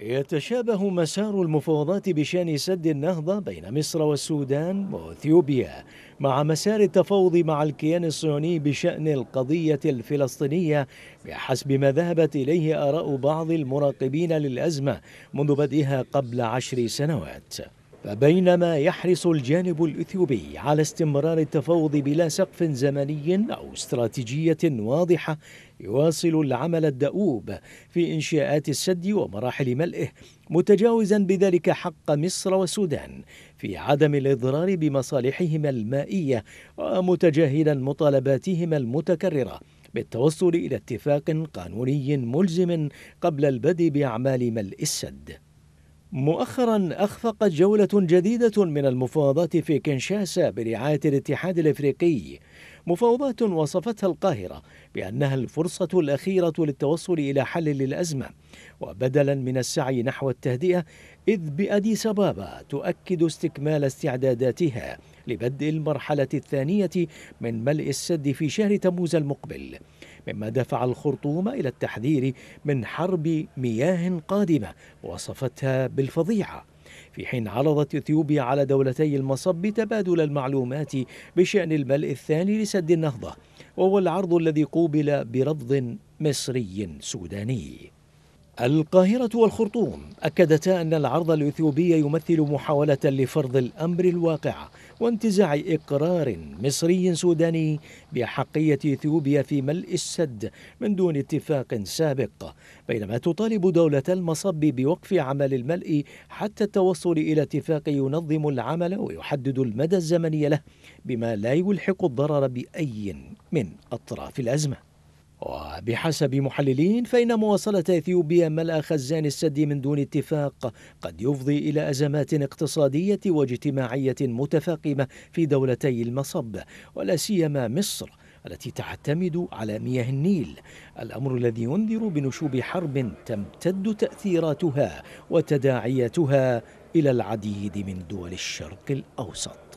يتشابه مسار المفاوضات بشان سد النهضة بين مصر والسودان وأثيوبيا مع مسار التفاوض مع الكيان الصهيوني بشأن القضية الفلسطينية بحسب ما ذهبت إليه آراء بعض المراقبين للأزمة منذ بدئها قبل عشر سنوات فبينما يحرص الجانب الإثيوبي على استمرار التفاوض بلا سقف زمني أو استراتيجية واضحة يواصل العمل الدؤوب في إنشاءات السد ومراحل ملئه متجاوزا بذلك حق مصر والسودان في عدم الإضرار بمصالحهما المائية ومتجاهلا مطالباتهما المتكررة بالتوصل إلى اتفاق قانوني ملزم قبل البدء بأعمال ملء السد مؤخرا أخفقت جولة جديدة من المفاوضات في كنشاسا برعاية الاتحاد الإفريقي مفاوضات وصفتها القاهرة بأنها الفرصة الأخيرة للتوصل إلى حل للأزمة وبدلا من السعي نحو التهدئة إذ بأديس أبابا تؤكد استكمال استعداداتها لبدء المرحلة الثانية من ملء السد في شهر تموز المقبل مما دفع الخرطوم إلى التحذير من حرب مياه قادمة وصفتها بالفظيعة في حين عرضت اثيوبيا على دولتي المصب تبادل المعلومات بشان الملء الثاني لسد النهضه وهو العرض الذي قوبل برفض مصري سوداني القاهرة والخرطوم أكدتا أن العرض الإثيوبي يمثل محاولة لفرض الأمر الواقع وانتزاع إقرار مصري سوداني بأحقية إثيوبيا في ملء السد من دون اتفاق سابق بينما تطالب دولة المصب بوقف عمل الملء حتى التوصل إلى اتفاق ينظم العمل ويحدد المدى الزمني له بما لا يلحق الضرر بأي من أطراف الأزمة وبحسب محللين فإن مواصلة إثيوبيا ملء خزان السد من دون اتفاق قد يفضي إلى أزمات اقتصادية واجتماعية متفاقمة في دولتي المصب ولا سيما مصر التي تعتمد على مياه النيل الامر الذي ينذر بنشوب حرب تمتد تاثيراتها وتداعياتها الى العديد من دول الشرق الاوسط